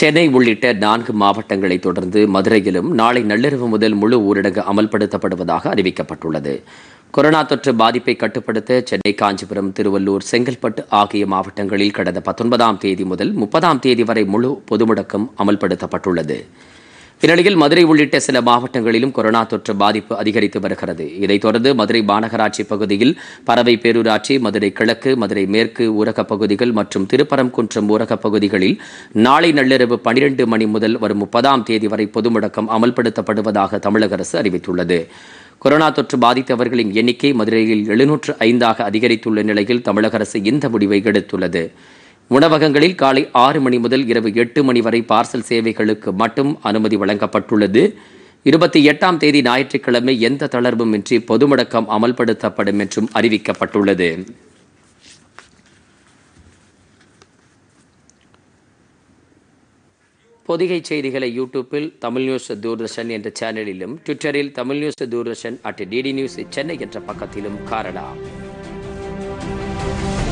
சென்னை உள்ளிட்ட நான்கு மாவட்டங்களை தொடர்ந்து மதுரையிலும் நாளை நள்ளிரவு முதல் முழு ஊரடங்கு அமல்படுத்தப்படுவதாக அறிவிக்கப்பட்டுள்ளது கொரோனா தொற்று பாதிப்பை கட்டுப்படுத்த சென்னை காஞ்சிபுரம் திருவள்ளூர் செங்கல்பட்டு ஆகிய மாவட்டங்களில் கடந்த பத்தொன்பதாம் தேதி முதல் முப்பதாம் தேதி வரை முழு பொதுமுடக்கம் அமல்படுத்தப்பட்டுள்ளது இந்நிலையில் மதுரை உள்ளிட்ட சில மாவட்டங்களிலும் கொரோனா தொற்று பாதிப்பு அதிகரித்து வருகிறது இதைத் தொடர்ந்து மதுரை மாநகராட்சி பகுதியில் பறவை பேரூராட்சி மதுரை கிழக்கு மதுரை மேற்கு ஊரகப் பகுதிகள் மற்றும் திருப்பரங்குன்றம் ஊரகப் பகுதிகளில் நாளை நள்ளிரவு பனிரெண்டு மணி முதல் வரும் முப்பதாம் தேதி வரை பொது முடக்கம் அமல்படுத்தப்படுவதாக தமிழக அரசு அறிவித்துள்ளது கொரோனா தொற்று பாதித்தவர்களின் எண்ணிக்கை மதுரையில் எழுநூற்று ஐந்தாக அதிகரித்துள்ள நிலையில் தமிழக அரசு இந்த முடிவை எடுத்துள்ளது உணவகங்களில் காலை ஆறு மணி முதல் இரவு எட்டு மணி வரை பார்சல் சேவைகளுக்கு மட்டும் அனுமதி வழங்கப்பட்டுள்ளது இருபத்தி எட்டாம் தேதி ஞாயிற்றுக்கிழமை எந்த தளர்வும் இன்றி பொது முடக்கம் அமல்படுத்தப்படும் என்றும் அறிவிக்கப்பட்டுள்ளது பொதிகை செய்திகளை யூடியூப்பில் தமிழ் நியூஸ் தூர்தர்ஷன் என்ற சேனலிலும் ட்விட்டரில் Tamil news Doordarshan at DD news Chennai என்ற பக்கத்திலும் காரணம்